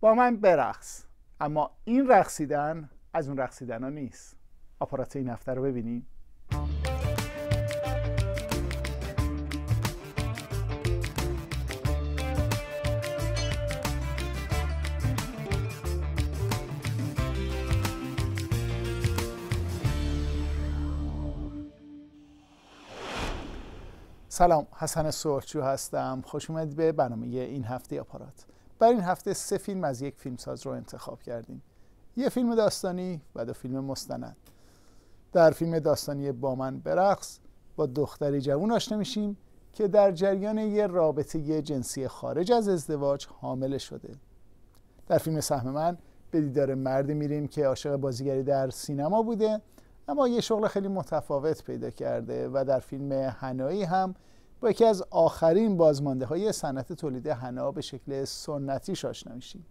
با من برقص اما این رقصیدن از اون رقصیدن ها نیست آپارات این هفته رو ببینیم سلام حسن سرچو هستم خوش اومدید به برنامه این هفته آپارات بر این هفته سه فیلم از یک فیلمساز رو انتخاب کردیم یه فیلم داستانی و دو فیلم مستند در فیلم داستانی با من برقص با دختری جوون آشنا میشیم که در جریان یه رابطه یه جنسی خارج از ازدواج حامل شده در فیلم سهم من به دیدار مردی میریم که عاشق بازیگری در سینما بوده اما یه شغل خیلی متفاوت پیدا کرده و در فیلم هنایی هم با یکی از آخرین بازمانده های صنعت تولید حنا به شکل سنتی آشنا میشیم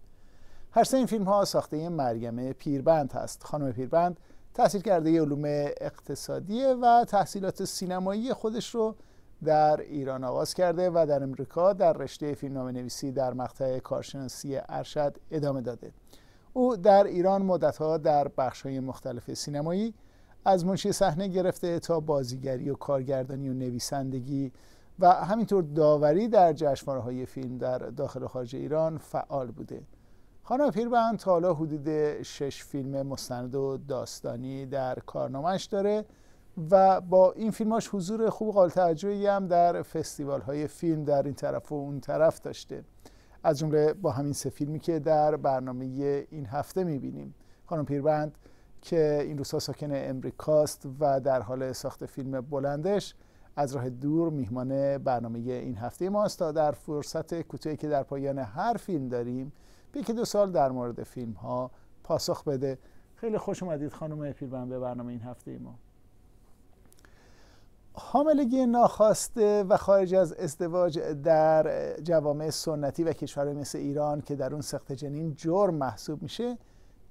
هر سه این فیلم ها ساخته مریم پیربند هست خانم پیربند تحصیل کرده علوم اقتصادیه و تحصیلات سینمایی خودش رو در ایران آغاز کرده و در امریکا در رشته فیلمنامه نویسی در مقطع کارشناسی ارشد ادامه داده او در ایران مدتها در بخش های مختلف سینمایی از منشی صحنه گرفته تا بازیگری و کارگردانی و نویسندگی و همینطور داوری در جشنواره های فیلم در داخل و خارج ایران فعال بوده خانم پیربند تا حالا حدود شش فیلم مستند و داستانی در کارنامهش داره و با این فیلماش حضور خوب قابل توجهی هم در فستیوال های فیلم در این طرف و اون طرف داشته از جمله با همین سه فیلمی که در برنامه این هفته میبینیم خانم پیربند که این روزها ساکن امریکاست و در حال ساخت فیلم بلندش از راه دور میهمان برنامه این هفته ماست تا در فرصت کوتاهی که در پایان هر فیلم داریم به که دو سال در مورد فیلم ها پاسخ بده خیلی خوش اومدید خانم پیربن به برنامه این هفته ما حاملگی ناخواسته و خارج از ازدواج در جوامع سنتی و کشورهای مثل ایران که در اون سخت جنین جرم محسوب میشه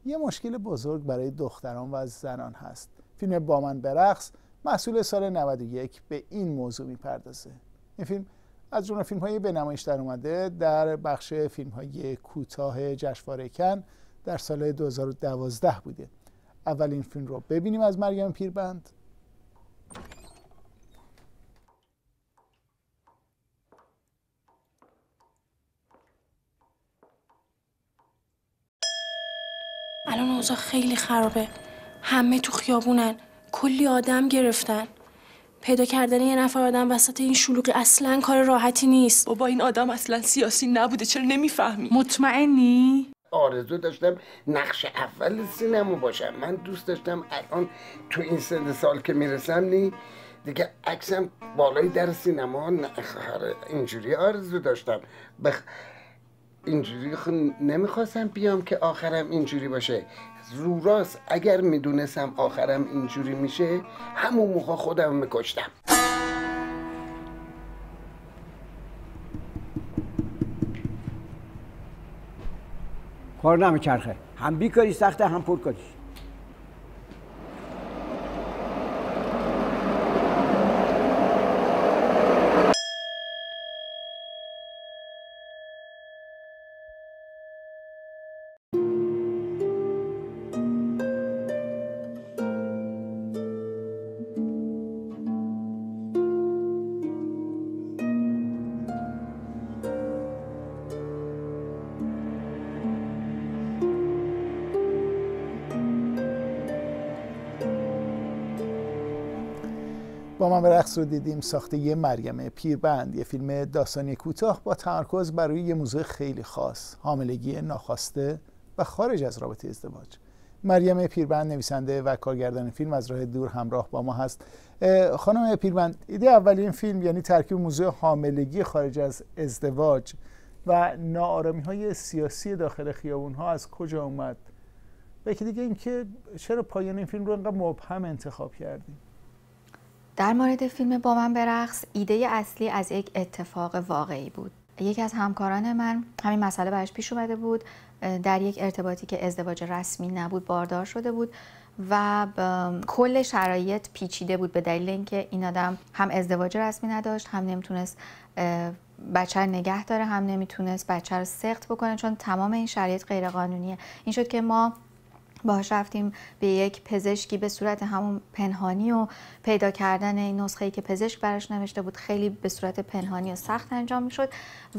یه مشکل بزرگ برای دختران و زنان هست فیلم با من برقص مسئول سال 91 به این موضوع میپردازه این فیلم از جمله فیلم های به نمایش در اومده در بخش فیلم های کوتاه جشنواره کن در سال 2012 بوده اولین فیلم رو ببینیم از مریم پیربند الان اوضاع خیلی خرابه همه تو خیابونن کلی آدم گرفتن پیدا کردن یه نفر آدم وسط این شلوغی اصلا کار راحتی نیست بابا این آدم اصلا سیاسی نبوده چرا نمیفهمی مطمئنی آرزو داشتم نقش اول سینما باشم من دوست داشتم الان تو این سن سال که میرسم نی دیگه عکسم بالای در سینما اینجوری آرزو داشتم بخ... اینجوری خ... نمیخواستم بیام که آخرم اینجوری باشه راست اگر میدونستم آخرم اینجوری میشه همون موقع خودم میکشتم کار نمیچرخه هم بیکاری سخته هم پرکاریش با من به رقص رو دیدیم ساخته یه مریم پیربند یه فیلم داستانی کوتاه با تمرکز بر روی یه موضوع خیلی خاص حاملگی ناخواسته و خارج از رابطه ازدواج مریم پیربند نویسنده و کارگردان فیلم از راه دور همراه با ما هست خانم پیربند ایده اولین فیلم یعنی ترکیب موضوع حاملگی خارج از ازدواج و نارمی های سیاسی داخل خیابون ها از کجا اومد و یکی دیگه اینکه چرا پایان این فیلم رو انقدر مبهم انتخاب کردیم در مورد فیلم با من برقص ایده اصلی از یک اتفاق واقعی بود یکی از همکاران من همین مسئله بهش پیش اومده بود در یک ارتباطی که ازدواج رسمی نبود باردار شده بود و کل شرایط پیچیده بود به دلیل اینکه این آدم هم ازدواج رسمی نداشت هم نمیتونست بچه رو نگه داره هم نمیتونست بچه رو سخت بکنه چون تمام این شرایط غیرقانونیه این شد که ما باهاش رفتیم به یک پزشکی به صورت همون پنهانی و پیدا کردن این نسخه ای که پزشک براش نوشته بود خیلی به صورت پنهانی و سخت انجام میشد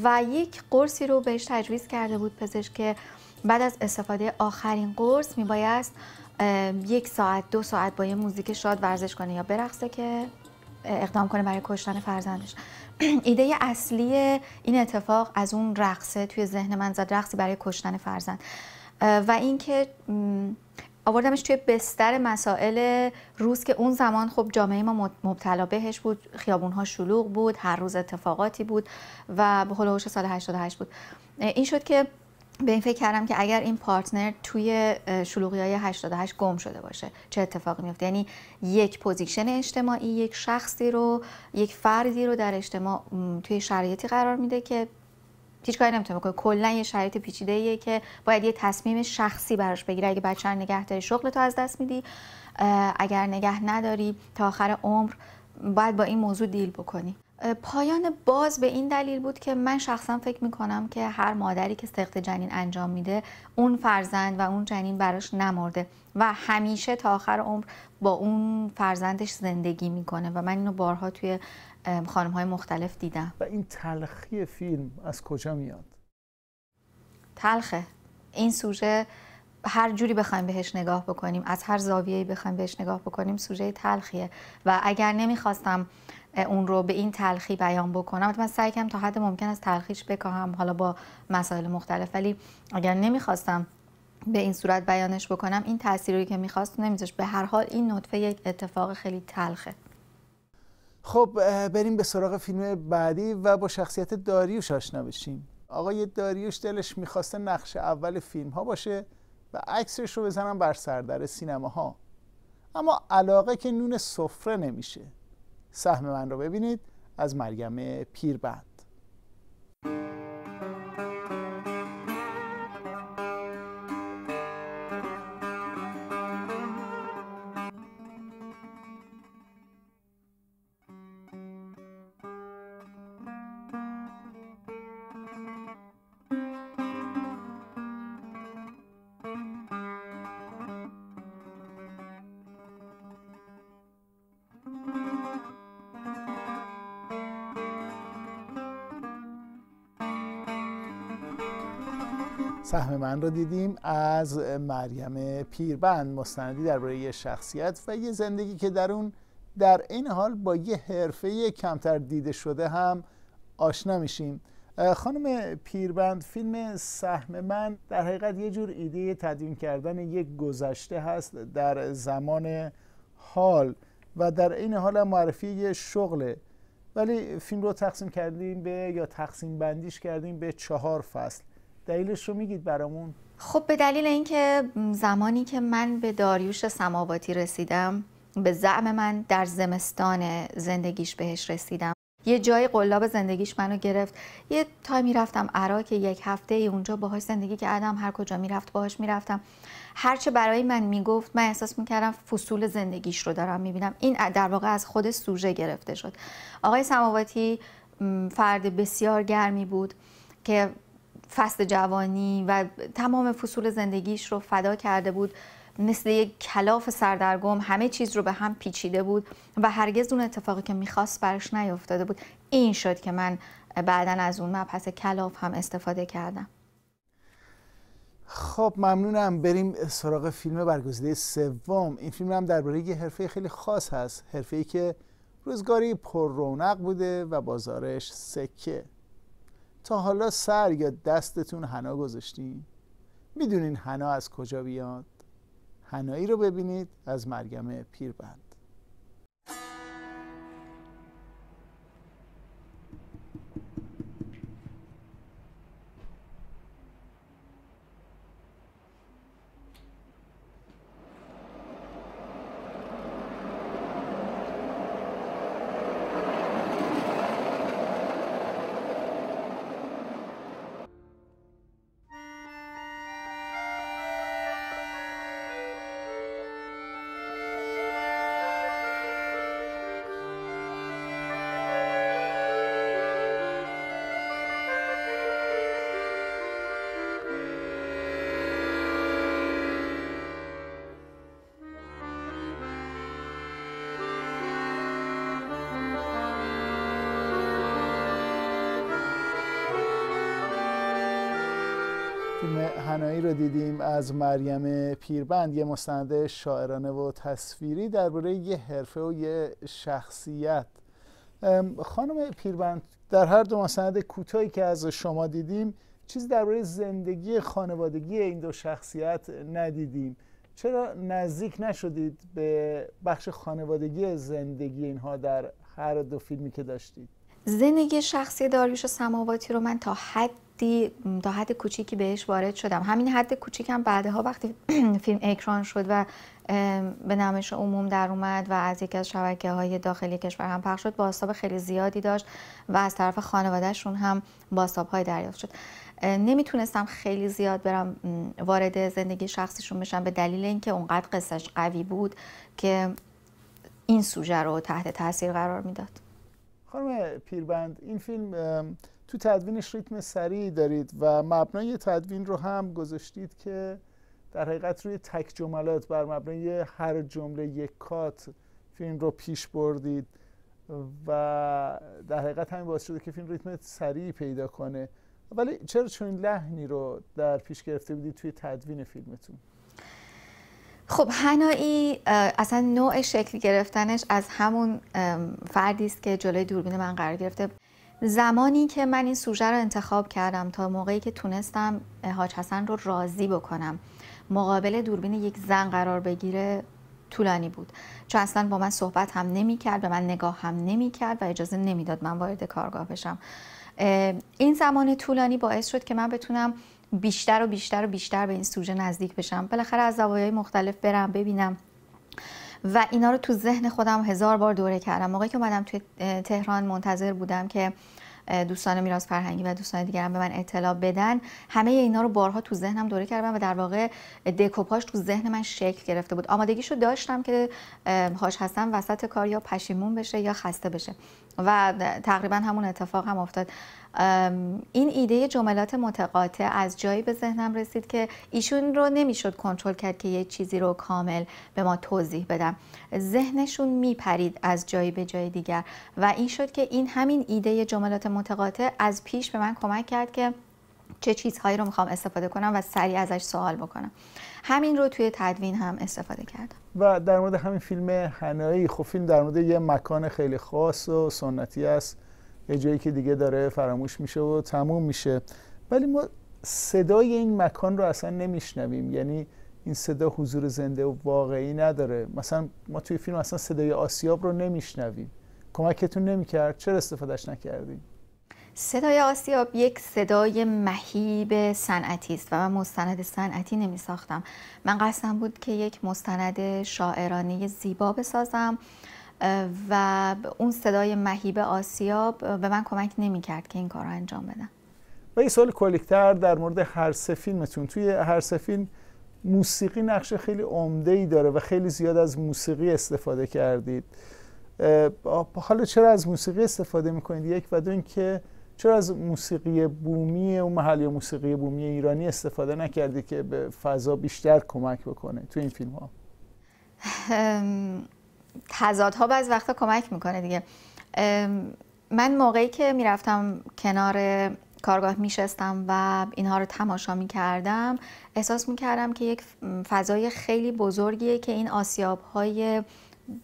و یک قرصی رو بهش تجویز کرده بود پزشک که بعد از استفاده آخرین قرص میبایست یک ساعت دو ساعت با یه موزیک شاد ورزش کنه یا برقصه که اقدام کنه برای کشتن فرزندش ایده اصلی این اتفاق از اون رقصه توی ذهن من زد رقصی برای کشتن فرزند و اینکه آوردمش توی بستر مسائل روز که اون زمان خب جامعه ما مبتلا بهش بود خیابونها شلوغ بود هر روز اتفاقاتی بود و به سال 88 بود این شد که به این فکر کردم که اگر این پارتنر توی شلوغی های 88 گم شده باشه چه اتفاقی میفته یعنی یک پوزیشن اجتماعی یک شخصی رو یک فردی رو در اجتماع توی شرایطی قرار میده که هیچ کاری نمیتونه بکنه کلا یه شرایط پیچیده ایه که باید یه تصمیم شخصی براش بگیره اگه بچه نگه داری شغل تو از دست میدی اگر نگه نداری تا آخر عمر باید با این موضوع دیل بکنی پایان باز به این دلیل بود که من شخصا فکر می کنم که هر مادری که سخت جنین انجام میده اون فرزند و اون جنین براش نمرده و همیشه تا آخر عمر با اون فرزندش زندگی میکنه و من اینو بارها توی خانم های مختلف دیدم و این تلخی فیلم از کجا میاد؟ تلخه این سوژه هر جوری بخوایم بهش نگاه بکنیم از هر زاویه‌ای بخوایم بهش نگاه بکنیم سوژه تلخیه و اگر نمیخواستم اون رو به این تلخی بیان بکنم من سعی کنم تا حد ممکن از تلخیش بکاهم حالا با مسائل مختلف ولی اگر نمیخواستم به این صورت بیانش بکنم این تأثیری که میخواست نمیذاش به هر حال این نطفه یک اتفاق خیلی تلخه خب بریم به سراغ فیلم بعدی و با شخصیت داریوش آشنا بشیم آقای داریوش دلش میخواسته نقش اول فیلم ها باشه و عکسش رو بزنم بر سردر سینما ها اما علاقه که نون سفره نمیشه سهم من رو ببینید از مریم پیربند سهم من رو دیدیم از مریم پیربند مستندی درباره یه شخصیت و یه زندگی که در اون در این حال با یه حرفه کمتر دیده شده هم آشنا میشیم خانم پیربند فیلم سهم من در حقیقت یه جور ایده تدوین کردن یک گذشته هست در زمان حال و در این حال معرفی یه شغله ولی فیلم رو تقسیم کردیم به یا تقسیم بندیش کردیم به چهار فصل دلیلش رو میگید برامون خب به دلیل اینکه زمانی که من به داریوش سماواتی رسیدم به زعم من در زمستان زندگیش بهش رسیدم یه جای قلاب زندگیش منو گرفت یه تایمی رفتم عراق یک هفته ای اونجا باهاش زندگی که آدم هر کجا میرفت باهاش میرفتم هرچه برای من میگفت من احساس میکردم فصول زندگیش رو دارم میبینم این در واقع از خود سوژه گرفته شد آقای سماواتی فرد بسیار گرمی بود که فصل جوانی و تمام فصول زندگیش رو فدا کرده بود مثل یک کلاف سردرگم همه چیز رو به هم پیچیده بود و هرگز اون اتفاقی که میخواست برش نیافتاده بود این شد که من بعدا از اون مبحث کلاف هم استفاده کردم خب ممنونم بریم سراغ فیلم برگزیده سوم این فیلم هم درباره یه حرفه خیلی خاص هست حرفه ای که روزگاری پر رونق بوده و بازارش سکه تا حالا سر یا دستتون حنا گذاشتین میدونین حنا از کجا بیاد هنایی رو ببینید از مریم پیربند تنهایی رو دیدیم از مریم پیربند یه مستند شاعرانه و تصویری درباره یه حرفه و یه شخصیت خانم پیربند در هر دو مستند کوتاهی که از شما دیدیم چیزی درباره زندگی خانوادگی این دو شخصیت ندیدیم چرا نزدیک نشدید به بخش خانوادگی زندگی اینها در هر دو فیلمی که داشتید زندگی شخصی و سماواتی رو من تا حد حدی تا حد کوچیکی بهش وارد شدم همین حد کوچیکم بعدها وقتی فیلم اکران شد و به نمایش عموم در اومد و از یکی از شبکه های داخلی کشور هم پخش شد باستاب خیلی زیادی داشت و از طرف خانوادهشون هم باستاب های دریافت شد نمیتونستم خیلی زیاد برم وارد زندگی شخصیشون بشم به دلیل اینکه اونقدر قصهش قوی بود که این سوژه رو تحت تاثیر قرار میداد خانم پیربند این فیلم تو تدوینش ریتم سریعی دارید و مبنای تدوین رو هم گذاشتید که در حقیقت روی تک جملات بر مبنای هر جمله یک کات فیلم رو پیش بردید و در حقیقت همین باعث شده که فیلم ریتم سریعی پیدا کنه ولی چرا چنین لحنی رو در پیش گرفته بودید توی تدوین فیلمتون خب هنایی اصلا نوع شکل گرفتنش از همون فردی است که جلوی دوربین من قرار گرفته زمانی که من این سوژه رو انتخاب کردم تا موقعی که تونستم حاج حسن رو راضی بکنم مقابل دوربین یک زن قرار بگیره طولانی بود چون اصلا با من صحبت هم نمی کرد به من نگاه هم نمی کرد و اجازه نمیداد من وارد کارگاه بشم این زمان طولانی باعث شد که من بتونم بیشتر و بیشتر و بیشتر به این سوژه نزدیک بشم بالاخره از زوایای مختلف برم ببینم و اینا رو تو ذهن خودم هزار بار دوره کردم موقعی که اومدم توی تهران منتظر بودم که دوستان میراث فرهنگی و دوستان دیگرم به من اطلاع بدن همه اینا رو بارها تو ذهنم دوره کردم و در واقع دکوپاش تو ذهن من شکل گرفته بود آمادگیشو داشتم که هاش هستم وسط کار یا پشیمون بشه یا خسته بشه و تقریبا همون اتفاق هم افتاد این ایده جملات متقاطع از جایی به ذهنم رسید که ایشون رو نمیشد کنترل کرد که یه چیزی رو کامل به ما توضیح بدم ذهنشون میپرید از جایی به جای دیگر و این شد که این همین ایده جملات متقاطع از پیش به من کمک کرد که چه چیزهایی رو میخوام استفاده کنم و سریع ازش سوال بکنم همین رو توی تدوین هم استفاده کردم و در مورد همین فیلم هنایی خب فیلم در مورد یه مکان خیلی خاص و سنتی است یه جایی که دیگه داره فراموش میشه و تموم میشه ولی ما صدای این مکان رو اصلا نمیشنویم یعنی این صدا حضور زنده و واقعی نداره مثلا ما توی فیلم اصلا صدای آسیاب رو نمیشنویم کمکتون نمیکرد چرا استفادهش نکردیم صدای آسیاب یک صدای مهیب صنعتی است و من مستند صنعتی نمی ساختم من قصدم بود که یک مستند شاعرانه زیبا بسازم و اون صدای مهیب آسیاب به من کمک نمی کرد که این کار رو انجام بدم و یه سوال کلیکتر در مورد هر سه فیلمتون توی هر سه فیلم موسیقی نقش خیلی عمده ای داره و خیلی زیاد از موسیقی استفاده کردید حالا چرا از موسیقی استفاده میکنید یک و دو اینکه چرا از موسیقی بومی و محل یا موسیقی بومی ایرانی استفاده نکردی که به فضا بیشتر کمک بکنه تو این فیلم ها تضادها بعض وقتا کمک میکنه دیگه من موقعی که میرفتم کنار کارگاه میشستم و اینها رو تماشا میکردم احساس میکردم که یک فضای خیلی بزرگیه که این آسیاب های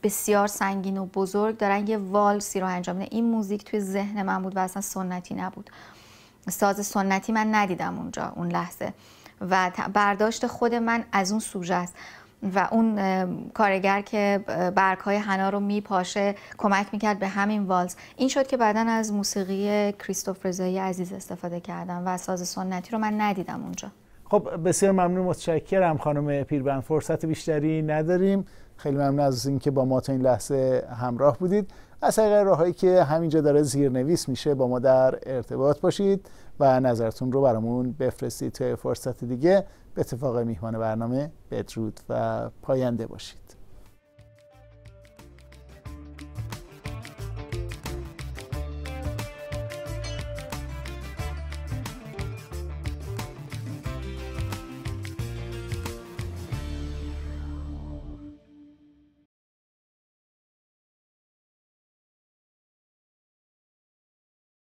بسیار سنگین و بزرگ دارن یه والسی رو انجام میدن این موزیک توی ذهن من بود و اصلا سنتی نبود ساز سنتی من ندیدم اونجا اون لحظه و برداشت خود من از اون سوژه است و اون کارگر که برگ های حنا رو میپاشه کمک میکرد به همین والز این شد که بعدا از موسیقی کریستوف رزایی عزیز استفاده کردم و ساز سنتی رو من ندیدم اونجا خب بسیار ممنون متشکرم خانم پیربند فرصت بیشتری نداریم خیلی ممنون از اینکه با ما تا این لحظه همراه بودید از طریق راههایی که همینجا داره زیرنویس میشه با ما در ارتباط باشید و نظرتون رو برامون بفرستید توی فرصت دیگه به اتفاق میهمان برنامه بدرود و پاینده باشید